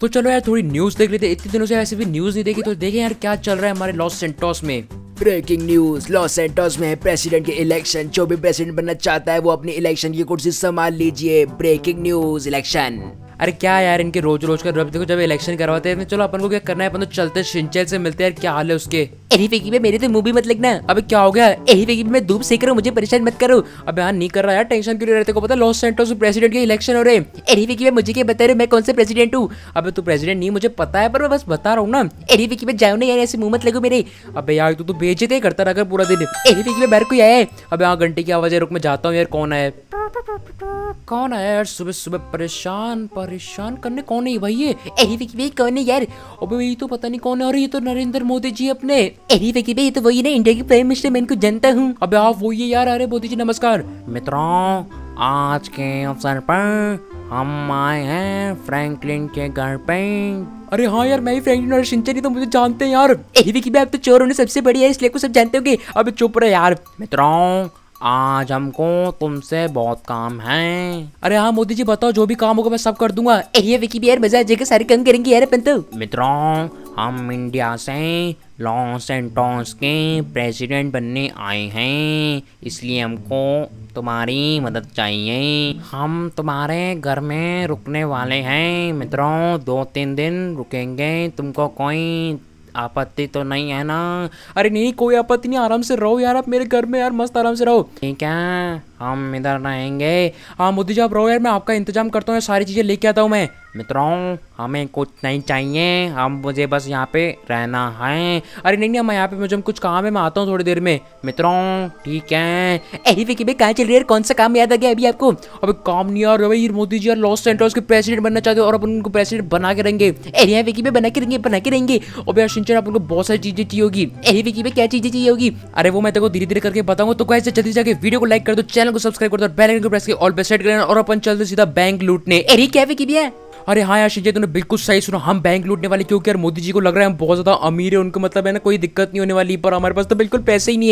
तो चलो यार थोड़ी न्यूज देख लेते इतने दिनों से ऐसे भी न्यूज नहीं देखी तो देखें यार क्या चल रहा है हमारे लॉस सेंटोस में ब्रेकिंग न्यूज लॉस सेंटोस में प्रेसिडेंट के इलेक्शन जो भी प्रेसिडेंट बनना चाहता है वो अपनी इलेक्शन की कुर्सी संभाल लीजिए ब्रेकिंग न्यूज इलेक्शन अरे क्या यार इनके रोज रोज का देखो जब इलेक्शन करवाते हैं चलो अपन को क्या करना है अपन तो चलते शिंचल से मिलते हैं क्या हाल है उसके अरे में मेरे तो मुंह भी मत लिखना अबे क्या हो गया अरे फेंकी मैं धूप सेक रहा हूँ मुझे परेशान मत करो अब यहाँ नहीं कर रहा यार टेंशन क्यों रहते को पता लॉस सेंटोस प्रेसिडेंट के इलेक्शन हो रहे अरे में मुझे क्या बता रहे मैं कौन से प्रेसिडेंट हूँ अब तू प्रेसिडेंट नहीं मुझे पता है पर मैं बस बता रहा हूँ ना अरे फेंकी मैं जाओ ना यार ऐसे मुंह मत लगो मेरे अब यार तू तो बेचते करता रहा पूरा दिन अरे में बैर कोई आया है अब यहाँ घंटे की आवाज है रुक मैं जाता हूँ यार कौन आया कौन आया यार सुबह सुबह परेशान पर परेशान करने कौन है भाई ये अरे विकी भाई कौन है यार अबे भाई तो पता नहीं कौन है अरे ये तो नरेंद्र मोदी जी अपने अरे विकी भाई तो वही ना इंडिया के प्राइम मिनिस्टर मैं इनको जानता हूँ अबे आप वही यार अरे मोदी जी नमस्कार मित्रों आज के अवसर पर हम आए हैं फ्रैंकलिन के घर पे अरे हाँ यार मैं ही फ्रैंकलिन और सिंचरी तो मुझे जानते हैं यार देखिए आप तो चोर होने सबसे बड़ी है इसलिए को सब जानते होंगे अब चुप रहे यार मित्रों आज हमको तुमसे बहुत काम है अरे हाँ मोदी जी बताओ जो भी काम होगा मैं सब कर दूंगा विकी भी यार मजा आ जाएगा सारे काम करेंगे यार अपन तो मित्रों हम इंडिया से लॉस एंटोस के प्रेसिडेंट बनने आए हैं इसलिए हमको तुम्हारी मदद चाहिए हम तुम्हारे घर में रुकने वाले हैं मित्रों दो तीन दिन रुकेंगे तुमको कोई आपत्ति तो नहीं है ना अरे नहीं कोई आपत्ति नहीं आराम से रहो यार आप मेरे घर में यार मस्त आराम से रहो ठीक है हम इधर रहेंगे हाँ मोदी जी आप रहो यार मैं आपका इंतजाम करता हूँ सारी चीज़ें लेके आता हूँ मैं मित्रों हमें कुछ नहीं चाहिए हम मुझे बस यहाँ पे रहना है अरे नहीं नहीं मैं यहाँ पे मुझे कुछ काम है मैं आता हूँ थोड़ी देर में मित्रों ठीक है अरे विकी भाई कहाँ चल रही है कौन सा काम याद आ गया अभी आपको अभी काम नहीं आ रहा भाई मोदी जी यार लॉस सेंटर्स के प्रेसिडेंट बनना चाहते हो और अपन उनको प्रेसिडेंट बना के रहेंगे अरे यार विकी भाई बना के रहेंगे बना के रहेंगे और भैया सिंचन आप उनको बहुत सारी चीज़ें चाहिए होगी अरे विकी भाई क्या चीज़ें चाहिए होगी अरे वो मैं तेको धीरे धीरे करके बताऊँगा तो कैसे जल्दी जाके वीडियो को लाइक कर दो चैनल को सब्सक्राइब कर दो बेल को प्रेस कर ऑल पे सेट और अपन चलते सीधा बैंक लूटने अरे क्या विकी भैया अरे हाँ यार शिजय तूने बिल्कुल सही सुना हम बैंक लूटने वाले क्योंकि यार मोदी जी को लग रहा है हम बहुत ज़्यादा अमीर है उनको मतलब है ना कोई दिक्कत नहीं होने वाली पर हमारे पास तो बिल्कुल पैसे ही नहीं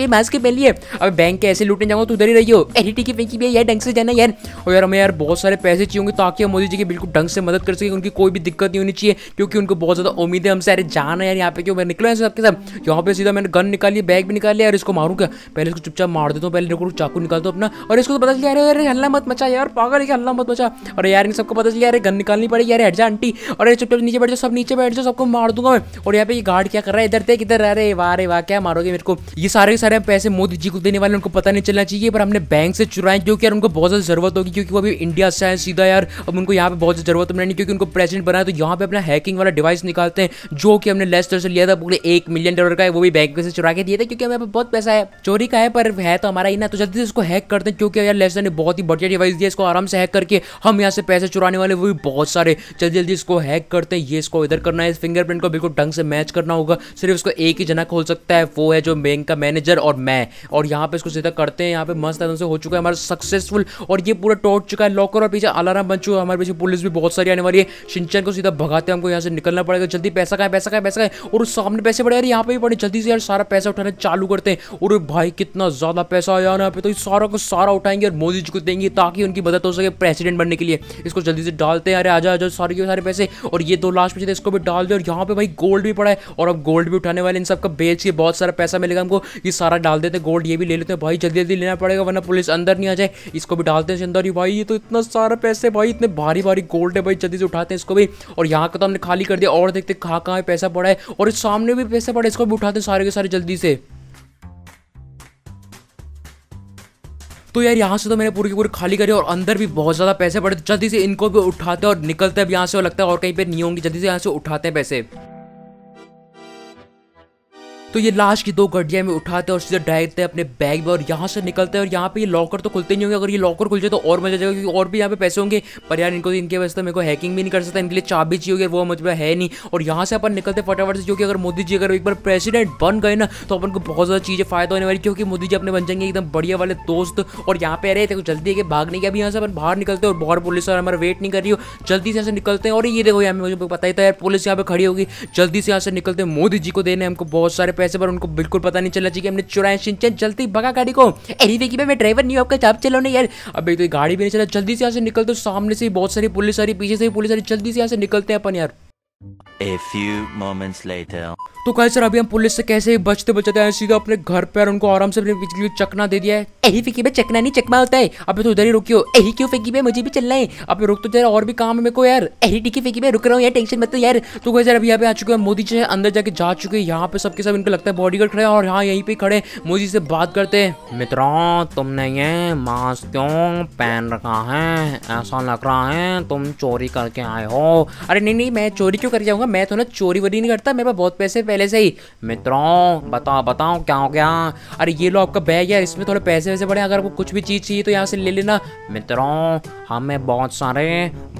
है मास्क पहन लिए अब बैंक ऐसे लूटने जाऊंगा तो उधर ही रही हो अरे टी की भैया यार ढंग से जाना यार और यार हमें यार बहुत सारे पैसे चाहिए होंगे ताकि हम मोदी जी की बिल्कुल ढंग से मदद कर सके उनकी कोई भी दिक्कत नहीं होनी चाहिए क्योंकि उनको बहुत ज़्यादा उम्मीद है हमसे अरे जाना यार यहाँ पे क्यों मैं निकलो सबके साथ यहाँ पे सीधा मैंने गन निकाली बैग भी निकाल लिया और इसको मारूँ क्या पहले इसको चुपचाप मार देता हूँ पहले रुको चाकू निकाल दो अपना और इसको तो पता चल गया अरे अरे हल्ला मत मचा यार पागल है हल्ला मत मचा अरे यार इन सबको पता चल गया अरे गन निकालनी पड़ेगी अरे हट जा आंटी अरे चुपचाप नीचे बैठ जाओ सब नीचे बैठ जाओ सबको मार दूंगा मैं और यहाँ पे ये गार्ड क्या कर रहा है इधर देख इधर अरे वाह अरे वाह क्या मारोगे मेरे को ये सारे सारे पैसे मोदी जी को देने वाले उनको पता नहीं चलना चाहिए पर हमने बैंक से चुराए क्योंकि यार उनको बहुत ज़्यादा जरूरत होगी क्योंकि वो अभी इंडिया से आए सीधा यार अब उनको यहाँ पे बहुत ज़्यादा जरूरत नहीं क्योंकि उनको प्रेसिडेंट बनाया तो यहाँ पे अपना हैकिंग वाला डिवाइस निकालते हैं जो कि हमने लेस से लिया था पूरे एक मिलियन डॉलर का है वो भी बैंक से चुरा के दिए थे क्योंकि हमें बहुत पैसा है चोरी का है पर है तो हमारा ही ना तो जल्दी से उसको हैक करते हैं क्योंकि यार लेस ने बहुत ही बढ़िया डिवाइस दिया इसको आराम से हैक करके हम यहाँ से पैसे चुराने वाले वो भी बहुत सारे जल्दी जल्दी इसको हैक करते हैं ये इसको इधर करना है फिंगरप्रिंट को बिल्कुल ढंग से मैच करना होगा सिर्फ इसको एक ही जना खोल सकता है वो है जो बैंक का मैनेजर और मैं और यहाँ पे इसको सीधा करते हैं यहाँ पे मस्त से हो चुका है हमारा सक्सेसफुल और ये पूरा टोट चुका है लॉकर और पीछे अलार्म बन चुका है हमारे पीछे पुलिस भी बहुत सारी आने वाली है सिंचन को सीधा भगाते हैं हमको यहाँ से निकलना पड़ेगा जल्दी पैसा का पैसा का पैसा का है और सामने पैसे पड़े यार यहाँ पे भी पड़े जल्दी से यार सारा पैसा उठाना चालू करते हैं और भाई कितना ज़्यादा पैसा आया यहाँ पे तो सारा को सारा उठाएंगे और मोदी जी को देंगे ताकि उनकी मदद हो सके प्रेसिडेंट बनने के लिए इसको जल्दी से डालते करते हैं अरे आ जाओ सारे के सारे पैसे और ये दो लास्ट पैसे इसको भी डाल दे और यहाँ पे भाई गोल्ड भी पड़ा है और अब गोल्ड भी उठाने वाले इन सबका बेच के बहुत सारा पैसा मिलेगा हमको ये सारा डाल देते हैं गोल्ड ये भी ले लेते हैं भाई जल्दी जल्दी लेना पड़ेगा वरना पुलिस अंदर नहीं आ जाए इसको भी डालते हैं अंदर ही भाई ये तो इतना सारा पैसे भाई इतने भारी भारी गोल्ड है भाई जल्दी से उठाते हैं इसको भी और यहाँ का तो हमने खाली कर दिया और देखते कहाँ कहाँ पैसा पड़ा है और सामने भी पैसा पड़ा है इसको भी उठाते हैं सारे के सारे जल्दी से तो यार यहाँ से तो मैंने पूरी की पूरी खाली करी और अंदर भी बहुत ज़्यादा पैसे पड़े जल्दी से इनको भी उठाते और निकलते अब यहाँ से लगता है और कहीं पर नहीं होंगी जल्दी से यहाँ से उठाते हैं पैसे तो ये लाश की दो गड्डिया में उठाते और सीधे डायरेक्ट अपने बैग में और यहाँ से निकलते हैं और यहाँ पे ये लॉकर तो खुलते नहीं होंगे अगर ये लॉकर खुल जाए तो और मजा जाएगा क्योंकि और भी यहाँ पे पैसे होंगे पर यार इनको तो इनके वजह से तो मेरे को हैकिंग भी नहीं कर सकता इनके लिए चाप भी चाहिए वो मुझे है नहीं और यहाँ से अपन निकलते फटाफट से जो कि अगर मोदी जी अगर एक बार प्रेसिडेंट बन गए ना तो अपन को बहुत ज़्यादा चीज़ें फायदा होने वाली क्योंकि मोदी जी अपने बन जाएंगे एकदम बढ़िया वाले दोस्त और यहाँ पे रहे थे जल्दी के भागने के अभी यहाँ से अपन बाहर निकलते हैं और बाहर पुलिस और हमारा वेट नहीं कर रही हो जल्दी से यहाँ से निकलते हैं और ये देखो यहाँ मुझे पता ही था तो यार पुलिस यहाँ पे खड़ी होगी जल्दी से यहाँ से निकलते मोदी जी को देने हमको बहुत सारे पैसे वैसे पर उनको बिल्कुल पता नहीं चलना चाहिए हमने चुराया सिंचन जल्दी भगा गाड़ी को अरे देखिए मैं ड्राइवर नहीं हूँ आपका चाप चलो नहीं यार अभी तो गाड़ी भी नहीं चला जल्दी से यहाँ से निकलते सामने से बहुत सारी पुलिस आ रही पीछे से भी पुलिस आ रही जल्दी से यहाँ से निकलते हैं अपन यार A few moments later. तो कहे सर अभी हम पुलिस से कैसे बचते बचते हैं सीधा अपने घर पे और उनको आराम से अपने बिजली चकना दे दिया है यही फिकी में चकना नहीं चकमा होता है अबे तो उधर ही रुकियो यही क्यों फिकी में मुझे भी चलना है अबे रुक तो जरा और भी काम है मेरे को यार यही टिकी फिकी में रुक रहा हूँ यार टेंशन मत यार तो कहे सर अभी यहाँ पे आ चुके हैं मोदी जी अंदर जाके जा चुके हैं यहाँ पे सबके सब इनको लगता है बॉडी खड़े हैं और यहाँ यहीं पे खड़े मोदी से बात करते हैं मित्रों तुमने ये मास्क क्यों पहन रखा है ऐसा लग रहा है तुम चोरी करके आए हो अरे नहीं नहीं मैं चोरी क्यों कर जाऊंगा मैं तो ना चोरी वोरी नहीं करता मेरे पास बहुत पैसे पहले से ही मित्रों बताओ बताओ क्या हो गया अरे ये लो आपका बैग यार इसमें थोड़े पैसे वैसे बढ़े अगर आपको कुछ भी चीज़ चाहिए तो यहाँ से ले लेना मित्रों हमें हाँ, बहुत सारे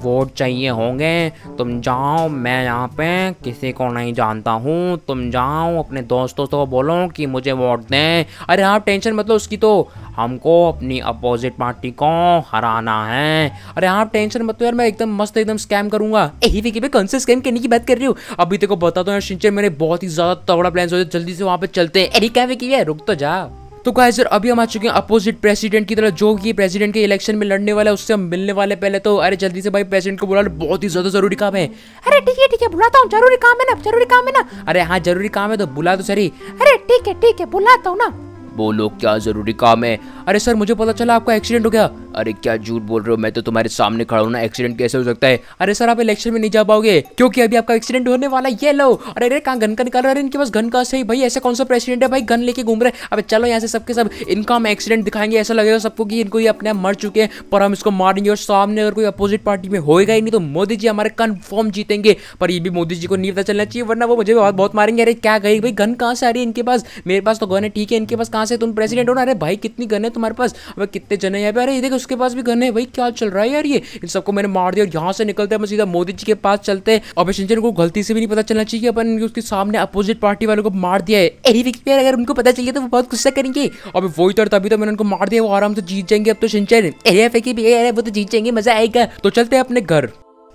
वोट चाहिए होंगे तुम जाओ मैं यहाँ पे किसी को नहीं जानता हूँ तुम जाओ अपने दोस्तों को बोलो कि मुझे वोट दें अरे आप हाँ, टेंशन मतलब उसकी तो हमको अपनी अपोजिट पार्टी को हराना है अरे आप टेंशन मत यार मैं एकदम मस्त एकदम स्कैम करूंगा देखिए कौन से स्कैम करने की बात कर रही हूँ अभी तेको बता दो तो हूँ यार मेरे बहुत ही ज्यादा तगड़ा प्लान सोचा जल्दी से वहाँ पे चलते हैं अरे क्या विकी रुक तो जा तो गाय सर अभी हम आ चुके हैं अपोजिट प्रेसिडेंट की तरह जो कि प्रेसिडेंट के इलेक्शन में लड़ने वाला है उससे हम मिलने वाले पहले तो अरे जल्दी से भाई प्रेसिडेंट को बुला लो बहुत ही ज्यादा जरूरी काम है अरे ठीक है ठीक है बुलाता हूँ जरूरी काम है ना जरूरी काम है ना अरे हाँ जरूरी काम है तो बुला दो तो सर अरे ठीक है ठीक है बुलाता हूँ ना वो लोग क्या जरूरी काम है अरे सर मुझे पता चला आपका एक्सीडेंट हो गया अरे क्या झूठ बोल रहे हो मैं तो तुम्हारे सामने खड़ा हूँ ना एक्सीडेंट कैसे हो सकता है अरे सर आप इलेक्शन में नहीं जा पाओगे क्योंकि अभी आपका एक्सीडेंट होने वाला ये लो अरे अरे कहाँ घन का निकाल रहे इनके पास घन का सही भाई ऐसा कौन सा प्रेसिडेंट है भाई घन लेके घूम रहे अब चलो यहाँ से सबके सब इनका हम एक्सीडेंट दिखाएंगे ऐसा लगेगा सबको कि इनको ये अपने आप मर चुके हैं पर हम इसको मारेंगे और सामने अगर कोई अपोजिट पार्टी में होएगा ही नहीं तो मोदी जी हमारे कन्फर्म जीतेंगे पर ये भी मोदी जी को नहीं पता चलना चाहिए वरना वो मुझे बहुत बहुत मारेंगे अरे क्या गई भाई घन कहाँ से आ रही है इनके पास मेरे पास तो घन है ठीक है इनके पास कहाँ से तुम तो प्रेसिडेंट हो ना अरे भाई कितनी गन है तुम्हारे पास अब कितने जने यहाँ पे अरे देखो उसके पास भी गन है भाई क्या चल रहा है यार ये इन सबको मैंने मार दिया और यहाँ से निकलते हैं सीधा मोदी जी के पास चलते हैं और सिंचन को गलती से भी नहीं पता चलना चाहिए अपन उसके सामने अपोजिट पार्टी वालों को मार दिया है अगर उनको पता चलिए तो वो बहुत गुस्सा करेंगे और वही तर तो, तभी तो मैंने उनको मार दिया वो आराम से जीत जाएंगे अब तो सिंचन एरिया फेंकी भी वो तो जीत जाएंगे मजा आएगा तो चलते हैं अपने घर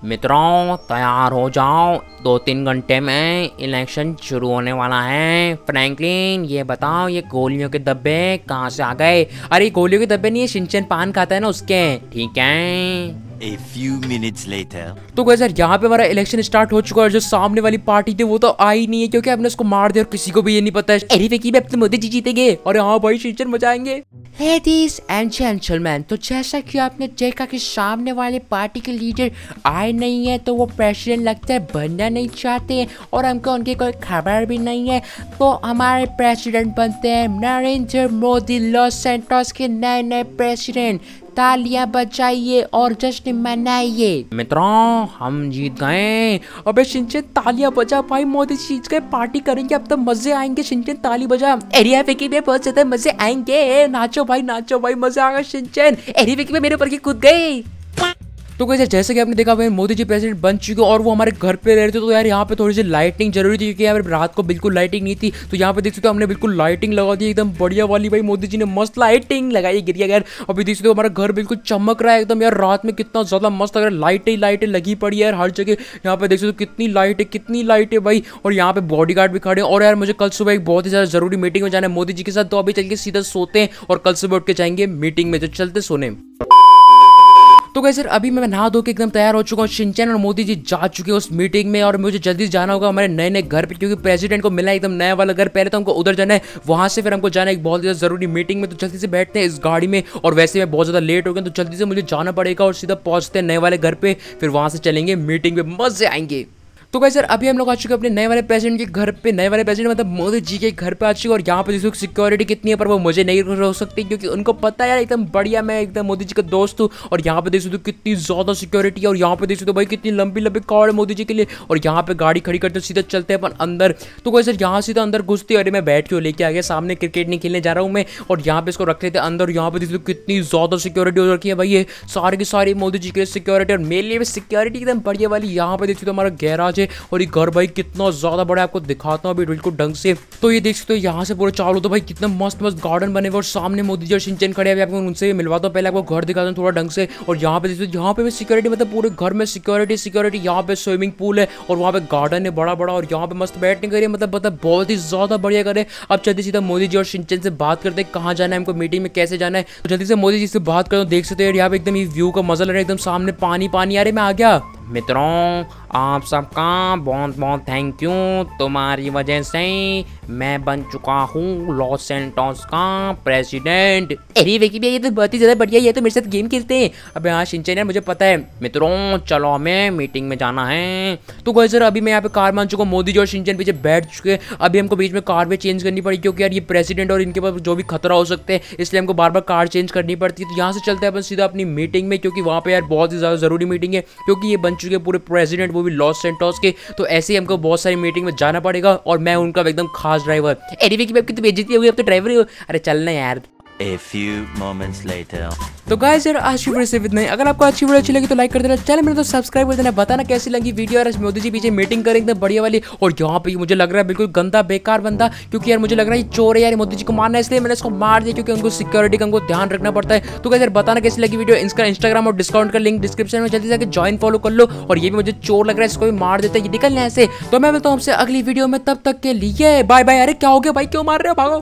मित्रों तैयार हो जाओ दो तीन घंटे में इलेक्शन शुरू होने वाला है फ्रैंकलिन ये बताओ ये गोलियों के डब्बे कहाँ से आ गए अरे गोलियों के डब्बे नहीं ये सिंचन पान खाता है ना उसके ठीक है A few minutes later. तो गैस यार यहाँ पे हमारा इलेक्शन स्टार्ट हो चुका है और जो सामने वाली पार्टी थी वो तो आई नहीं है क्योंकि हमने उसको मार दिया और किसी को भी ये नहीं पता है अरे फेकी अब तो मोदी जी जीतेंगे और हाँ भाई फ्यूचर मचाएंगे लेडीज एंड जेंटलमैन तो जैसा कि आपने देखा कि सामने वाले पार्टी के लीडर आए नहीं है तो वो प्रेसिडेंट लगता है बनना नहीं चाहते और हमको उनकी कोई खबर भी नहीं है तो हमारे प्रेसिडेंट बनते हैं नरेंद्र मोदी लॉस सेंटोस के नए नए प्रेसिडेंट तालियां बजाइए और जश्न मनाइए मित्रों हम जीत गए अबे शिंचन तालियां बजा भाई मोदी जीत गए पार्टी करेंगे अब तो मजे आएंगे शिंचन ताली बजा एरिया फेंकी में बहुत ज्यादा मजे आएंगे नाचो भाई नाचो भाई मजा आएगा सिंचन एरिया फेंकी में मेरे ऊपर की कूद गई तो कैसे जैसे कि आपने देखा भाई मोदी जी प्रेसिडेंट बन चुके और वो हमारे घर पे रह रहे थे तो यार यहाँ पे थोड़ी सी लाइटिंग जरूरी थी क्योंकि यहाँ रात को बिल्कुल लाइटिंग नहीं थी तो यहाँ पे देख सकते हो हमने बिल्कुल लाइटिंग लगा दी एकदम बढ़िया वाली भाई मोदी जी ने मस्त लाइटिंग लगाई गिरी यार अभी देख सकते हो हमारा घर बिल्कुल चमक रहा है एकदम यार रात में कितना ज़्यादा मस्त अगर लाइटें लाइटें लगी पड़ी है यार हर जगह यहाँ पे देख सकते हो कितनी है कितनी है भाई और यहाँ पे बॉडी भी खड़े और यार मुझे कल सुबह एक बहुत ही ज़्यादा जरूरी मीटिंग में जाना है मोदी जी के साथ तो अभी चल के सीधा सोते हैं और कल सुबह उठ के जाएंगे मीटिंग में तो चलते सोने तो गई सर अभी मैं नहा धो के एकदम तैयार हो चुका हूँ सिंचन और मोदी जी जा चुके हैं उस मीटिंग में और मुझे जल्दी जाना होगा हमारे नए नए घर पर क्योंकि प्रेसिडेंट को मिला एकदम नया वाला घर पहले तो हमको उधर जाना है वहाँ से फिर हमको जाना है एक बहुत ज़्यादा जरूरी मीटिंग में तो जल्दी से बैठते हैं इस गाड़ी में और वैसे मैं बहुत ज़्यादा लेट हो गया तो जल्दी से मुझे जाना पड़ेगा और सीधा पहुँचते हैं नए वाले घर पर फिर वहाँ से चलेंगे मीटिंग में मज़े आएंगे तो भाई सर अभी हम लोग आ चुके अपने नए वाले प्रेसिडेंट के घर पे नए वाले प्रेसिडेंट मतलब मोदी जी के घर पे आ चुके और यहाँ पे जिसको सिक्योरिटी कितनी है पर वो मुझे नहीं हो सकती क्योंकि उनको पता है एकदम बढ़िया मैं एकदम मोदी जी का दोस्त हूँ और यहाँ पे देख सकते कितनी ज़्यादा सिक्योरिटी है और यहाँ पे देख सकते हो भाई कितनी लंबी लंबी कॉड है मोदी जी के लिए और यहाँ पे गाड़ी खड़ी करते सीधा चलते हैं अपन अंदर तो भाई सर यहाँ सीधा अंदर घुसती अरे मैं बैठ के लेके आ गया सामने क्रिकेट नहीं खेलने जा रहा हूँ मैं और यहाँ पे इसको रख लेते अंदर यहाँ पे देख सकते कितनी ज़्यादा सिक्योरिटी हो रखी है भाई ये सारी की सारी मोदी जी के लिए सिक्योरिटी और मेरे लिए सिक्योरिटी एकदम बढ़िया वाली यहाँ पे देख सकते हमारा गैराज है से और ये घर भाई कितना ज़्यादा बड़ा आपको दिखाता हूँ अभी बिल्कुल ढंग से तो ये देख सकते हो यहाँ से पूरा चावल तो भाई कितना मस्त मस्त गार्डन बने हुए और सामने मोदी जी और सिंचन खड़े अभी आपको उनसे मिलवाता हूँ पहले आपको घर दिखाता हूँ थोड़ा ढंग से और यहाँ पे देखते यहाँ पे भी सिक्योरिटी मतलब पूरे घर में सिक्योरिटी सिक्योरिटी यहाँ पे स्विमिंग पूल है और वहाँ पे गार्डन है बड़ा बड़ा और यहाँ पे मस्त बैठने करिए मतलब मतलब बहुत ही ज़्यादा बढ़िया करे अब जल्दी सीधा मोदी जी और सिंचन से बात करते हैं कहाँ जाना है हमको मीटिंग में कैसे जाना है तो जल्दी से मोदी जी से बात करो देख सकते हो यहाँ पे एकदम ये व्यू का मजा ले रहा है एकदम सामने पानी पानी आ रहे मैं आ गया मित्रों आप सबका बहुत बहुत थैंक यू तुम्हारी वजह से मैं बन चुका हूँ लॉस सेंटोस का प्रेसिडेंट अरे वेकी भैया ये तो बहुत ही ज़्यादा बढ़िया ये तो मेरे साथ गेम खेलते हैं अब यहाँ सिंचन मुझे पता है मित्रों चलो हमें मीटिंग में जाना है तो गए सर अभी मैं यहाँ पे कार मान चुका हूँ मोदी जी और सिंचन पीछे बैठ चुके अभी हमको बीच में कार भी चेंज करनी पड़ी क्योंकि यार ये प्रेसिडेंट और इनके पास जो भी खतरा हो सकते हैं इसलिए हमको बार बार कार चेंज करनी पड़ती है तो यहाँ से चलते हैं अपन सीधा अपनी मीटिंग में क्योंकि वहाँ पर यार बहुत ही ज़्यादा ज़रूरी मीटिंग है क्योंकि ये बन चुके पूरे प्रेसिडेंट वो भी लॉस सेंटोस के तो ऐसे ही हमको बहुत सारी मीटिंग में जाना पड़ेगा और मैं उनका एकदम खास ड्राइवर एनीवे की बेजती हुई अब तो ड्राइवर ही अरे चलना यार A few moments later. तो गाइस यार आज की वीडियो इतना ही अगर आपको अच्छी वीडियो अच्छी लगी तो लाइक कर देना चैनल मेरे तो सब्सक्राइब कर देना बताना कैसी लगी वीडियो यार मोदी जी पीछे मीटिंग करें एकदम बढ़िया वाली और यहाँ पे मुझे लग रहा है बिल्कुल गंदा बेकार बंदा क्योंकि यार मुझे लग रहा है चोर है यार मोदी जी को मारना है इसलिए मैंने इसको मार दिया क्योंकि उनको सिक्योरिटी का उनको ध्यान रखना पड़ता है तो गाइस यार बताना कैसी लगी वीडियो इसका इंस्टाग्राम और डिस्काउंट का लिंक डिस्क्रिप्शन में जल्दी जाकर ज्वाइन फॉलो कर लो और ये भी मुझे चोर लग रहा है इसको भी मार देता है ये निकलना ऐसे तो मैं बताऊँ हूँ आपसे अगली वीडियो में तब तक के लिए बाय बाय अरे क्या हो गया भाई क्यों मार रहे हो भागो